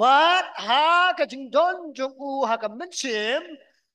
bat ha ka jing don jong u ha ka men shim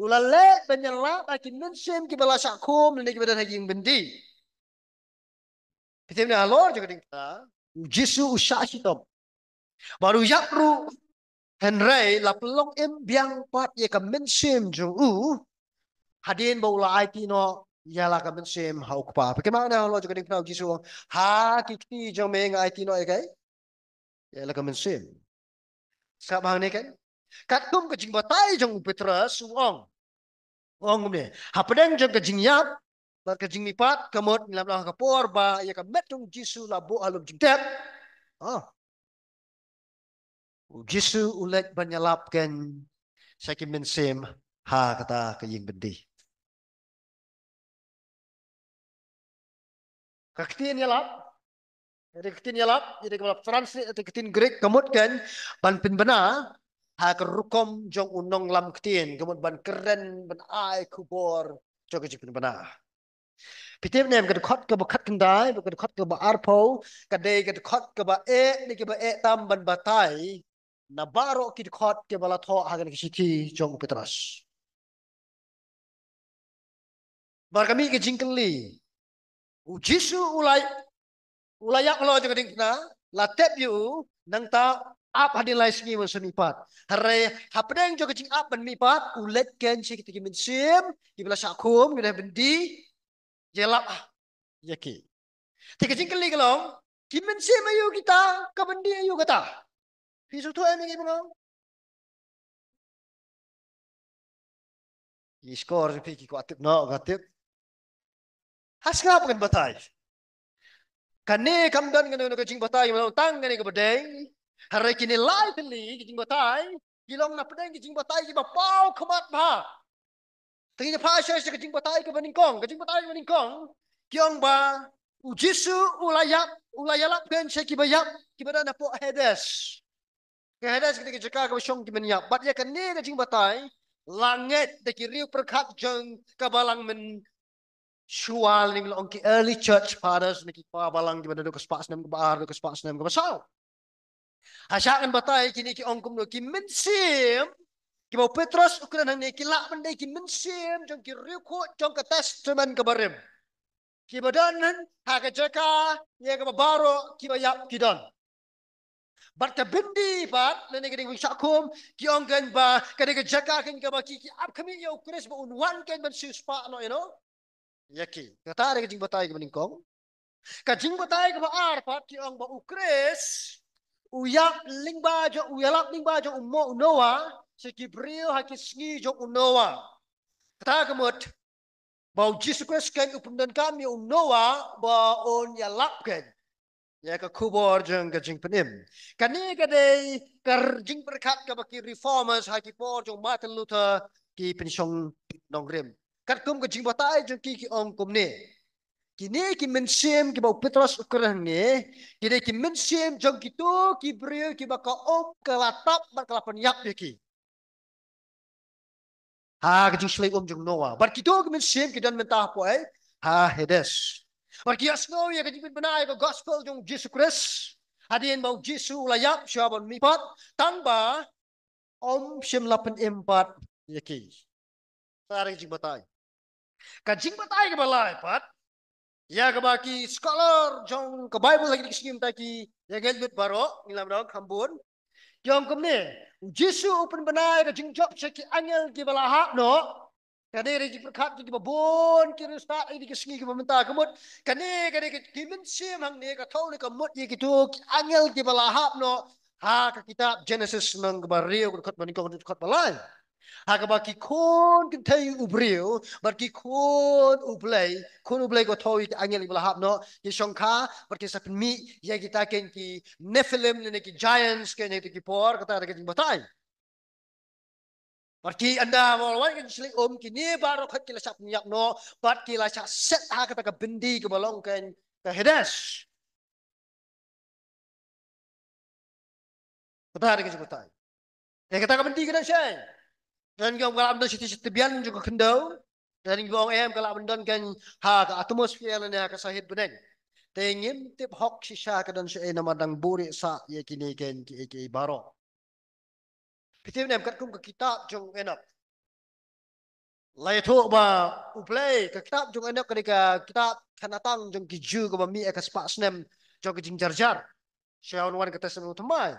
u la le ben yan la ba kin men shim ki ba shak khum ne ki ba dan ha jing ben di pitem na lor jong ding ta u jisu u sha shi baru yak ru hen rei la plong em biang pat ye ka men shim jong u hadin ba u la ai ti no ya la ka men shim ha u pa pe ma na lor ding ta u jisu ha ki ti jong me ngai ti no e kai ya la ka men shim สับางนี่กันกัดกุมก็จิงบ่ตายจงปิตรสุองวองมีฮับเด้งจงก็จิงยับบักจิงมีปัดกมดลำลองกระปอร์บายกับเมตุงจิสุลาบุอาลุมจิงเต็บอ๋อจิสุอุเล็กบัญญัลับกันสักิมินเซมฮาคตาก็ยิงบดีกักตีนยลับ jadi yalap, jadi kalau translate atau Greek kemudian ban pin benar, hak rukom jong unong lam ketin, kemudian ban keren ban ai kubor jong kecik pin benar. Pitim nem kada kot ke bakat kendai, kada kot ke ba arpo, kada kada kot ke ba e, ni ke ba e tam ban batai, na baro kit kot ke bala tho hagan ke siti jong petras. Bar kami ke jingkeli. Ujisu ulai ulayak lo jeng ding na la tep nang ta ap hadin lai sngi wan sumi pat hare hapdeng jo kching ap ban mi pat u let ken chi kit kim sim ki bla sak khum ki ben di je ah ye ya, ki ti kching kli ko long sim ayu kita ka ben ayu kita pi su tu em ngi bu long i skor pi no kau tip has ngap kan batai kane kam dan ngene ngene kucing batai mo tang ngene ke bedeng hari kini lightly kucing botai gilong na pedeng kucing botai ki bapau kemat ba tengi pa sha sha kucing batai ke bening kong kucing botai bening kong kyong ba u jisu ulayap ulayalap ken she ki bayap ki bada na po hedes ke hades ketika jaka ke shong ki menya bat ya kane kucing batai langet de ki kabalang men Shual ni bilang ki early church fathers ni ki pa balang ki bada dukas pas nam ke bar dukas pas nam ke pasau. Hasya kan batai kini ki ongkum do ki mensim ki bau Petrus ukuran hang ni ki lak mendai ki mensim jong ki riku jong ke testament ke barim. Ki badan han ha ke jeka ye ke baro ki bayap ki don. Barta bindi pat nene gading wisa kum ki ongkan ba kadega jeka kin ke ba ki ki upcoming yo Christmas unwan kan ban sius pa no you know. Yaki. Kata ada kencing batai ke meningkong. Kencing batai ke ba'ar. Pat ki ang ba'u kris. Uyak ling baju. Uyalak ling baju umo unowa. Seki beril haki sengi jo unowa. Kata kemud. Bau Jesus Christ kan upundan kami unowa. Ba'un yalap kan. Ya ke kubur jeng kajing penim. Kani kadai kencing berkat ke baki reformers. Haki bor jo Martin Luther. Ki pensyong nongrim kat kum ke jing bata ai ki ki om kum ne kini ki men shem ki bau petros ukuran ne kini ki men shem jong ki to ki brio ki baka om ke latap bar ke lapan yak ki ha ke jing shlei om jong noa bar ki to ki men shem ki dan men ta po ai eh? ha hedes bar ki asno ye ya, ke jing bena ai ya, ke gospel jong jesus christ hadien bau jesus layap syabon mi pat tanba om shem lapan empat ye ya, ki Tarik jing batai eh? Kajing batai ke bala lepat. Ya ke baki scholar jong ke Bible lagi ya, lah, ke taki. Ya ke lut baro ngilam dong kambun. Jong kum ni. Jisu upen benai ke jing job angel ke bala hap no. Kani reji perkat ke babun ke start ini ke sengi ke pementa kemut. Kadai kadai kita kan kimin sim hang ni ke kan tau ni ke kan mut ye gitu. Angel ke bala hap no. Ha kita kitab Genesis meng kebar riuk kot manikong kot balai. Kot balai. ហាក់បាគីខូនគិតថាឧបរាវបាត់គីខូនឧបលៃខូនឧបលៃក៏ថយអង្គលីបលហាប់ណោះយេសងខាបាត់គេសាប់មីយេគីតាគេនគី nephilim នេគី giants គេនេគីពរកតារគេបតៃបាត់គីអណ្ដាមលវ៉ៃគេឆ្លិអុំគីនីបារខគីលាសាប់ញាក់ណោះបាត់គីលាសាសេតហាក់តាកបិនឌីកបឡងគេកហេដេសកតារគេបតៃឯកតាកបិនឌីកណោះឆៃ dan juga kalau ambil situ situ bian juga kendau dan juga orang yang kalau ambil kan ha atmosfer yang ada kesahid benar tengim tip hok si sya ke dan sya nama dang buri sa ye kini ken ki ki baro pitim nem kat kum ke kitab jong enap laitu ba uplay ke kitab jong enak ke ka kitab kanatang jong ki ju ke ba mi ek spas nem jong ki jing jar wan ke tesem utamai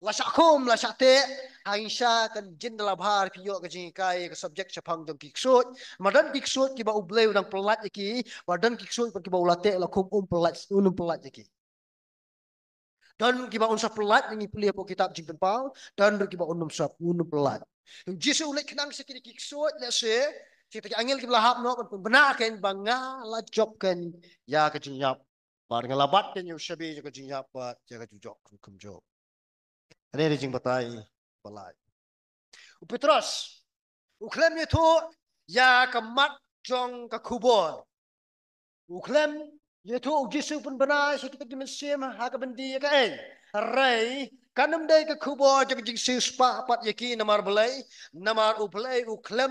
lasak kum lasak te aisha kan jin la bhar piyo ka jing kai ka subject cha dong kiksut madan kiksut ki ublai uble pelat ki madan kiksut ki ba ulate lakum um pelat unum pelat ki dan kita unsa pelat ini pelihap kitab jing tempal dan kita unum sap unum pelat jisu ulai kenang sekiri kiksut la ya se kita angil ki lahap no kan bangga la job ken ya ka jing Barang labat dan ya yang sebiji ya kerja apa, jaga jujur, kumjuk. Rereging batai balai. U Petros, u klem ni tu ya kemat jong ke kubur. U klem ni tu u Yesu pun benar so kita dimensiem haga bendi ya ke eh. Rai kanum ke kubur jong jing si spa pat yaki namar belai namar u belai u ke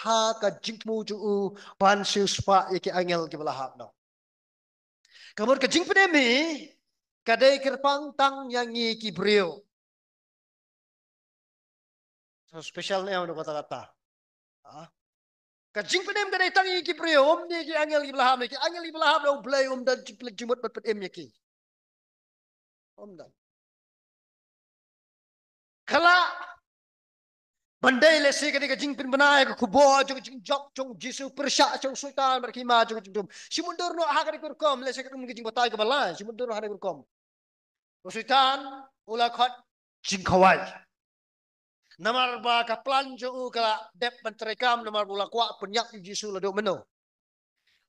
ha jing mu ju u pan si spa yaki angel ke belah no. Kamur ke jing pandemi kadai kerpang tang yang kibrio special na yung kota kata. Kajing penem kada itang iki priyo, om ni iki angel iki belaham iki, angel iki belaham na ublay om dan cipla jimut bat bat em iki. Om dan. Kala, bandai lesi kada kencing pen benar, ke kubo, jok kencing jok jong jisu persia, jok sultan berkima, jok jing jom. Si mundur no ha kada kurkom, lesi kada mungkin jing batai ke si mundur no ha kada kurkom. Sultan, ulakot, jing kawai. Jing Namar ba ka plan jo u ka dep mentri kam namar bula kwa penyak di jisu lo meno.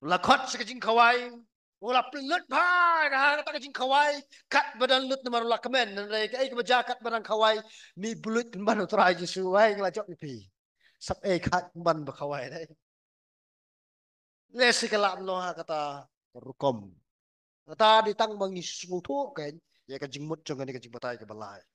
La khot se kajing kawai. Ula pelut pa ka ha ta kajing kawai. Kat badan lut namar la kemen. Dan lai ka ika baja kat badan kawai. Ni bulut kemban utrai jisu wai ngala jok ipi. Sab e ka kemban ba kawai dai. Lesi ka lam lo ha kata rukom. Kata ditang mangi sungu tu kain. Ya kajing mut jong kani kajing batai ka balai.